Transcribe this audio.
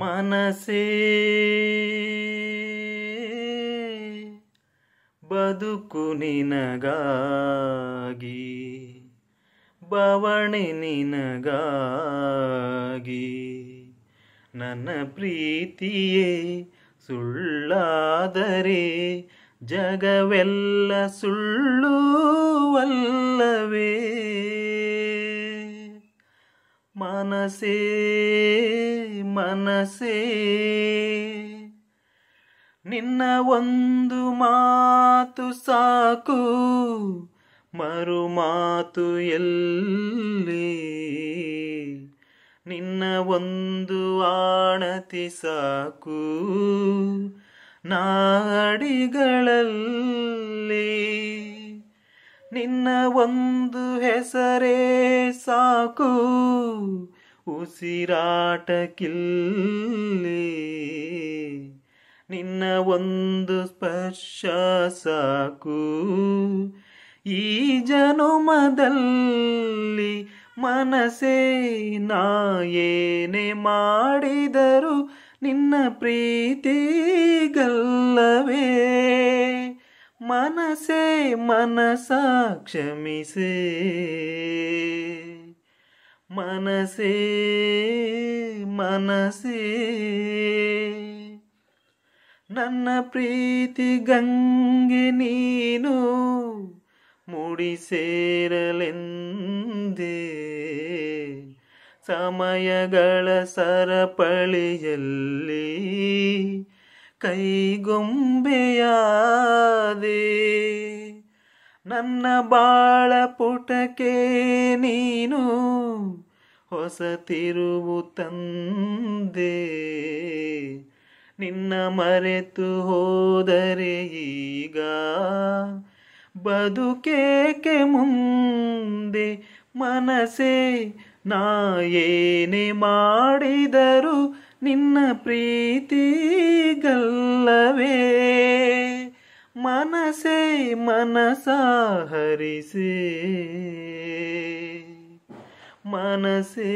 ಮನಸೇ ಬದುಕು ನಿನಗಾಗಿ ಬವಣೆ ನಿನಗಾಗಿ ನನ್ನ ಪ್ರೀತಿಯೇ ಸುಳ್ಳಾದರೆ ಜಗವೆಲ್ಲ ಸುಳ್ಳುವಲ್ಲವೇ ಮನಸೆ ಮನಸೇ ನಿನ್ನ ಒಂದು ಮಾತು ಸಾಕು ಮರು ಮಾತು ಎಲ್ಲಿ ನಿನ್ನ ಒಂದು ಆಣತಿ ಸಾಕು ನಾಡಿಗಳಲ್ಲಿ ನಿನ್ನ ಒಂದು ಹೆಸರೇ ಸಾಕು ಉಸಿರಾಟಕ್ಕಿಲ್ಲಿ ನಿನ್ನ ಒಂದು ಸ್ಪರ್ಶ ಸಾಕು ಈ ಜನುಮದಲ್ಲಿ ಮನಸೇ ನಾ ಮಾಡಿದರು ನಿನ್ನ ಪ್ರೀತಿಗಲ್ಲವೇ ಮನಸೇ ಮನಸಾಕ್ಷಮಿಸೇ. ಮನಸೇ ಮನಸೇ ನನ್ನ ಪ್ರೀತಿ ಗಂಗೆ ನೀನು ಮುಡಿ ಸೇರಲೆಂದೆ ಸಮಯಗಳ ಸರಪಳಿಯಲ್ಲಿ ಕೈಗೊಂಬೆಯಾದೆ ನನ್ನ ಬಾಳ ಪುಟಕ್ಕೆ ನೀನು ಹೊಸ ತಿರುವು ತಂದೆ ನಿನ್ನ ಮರೆತು ಹೋದರೆ ಈಗ ಬದುಕೇಕೆ ಮುಂದೆ ಮನಸೆ ನಾ ಏನೇ ಮಾಡಿದರು ನಿನ್ನ ಪ್ರೀತಿಗಲ್ಲವೇ मनसे मनसा हरि से मनसे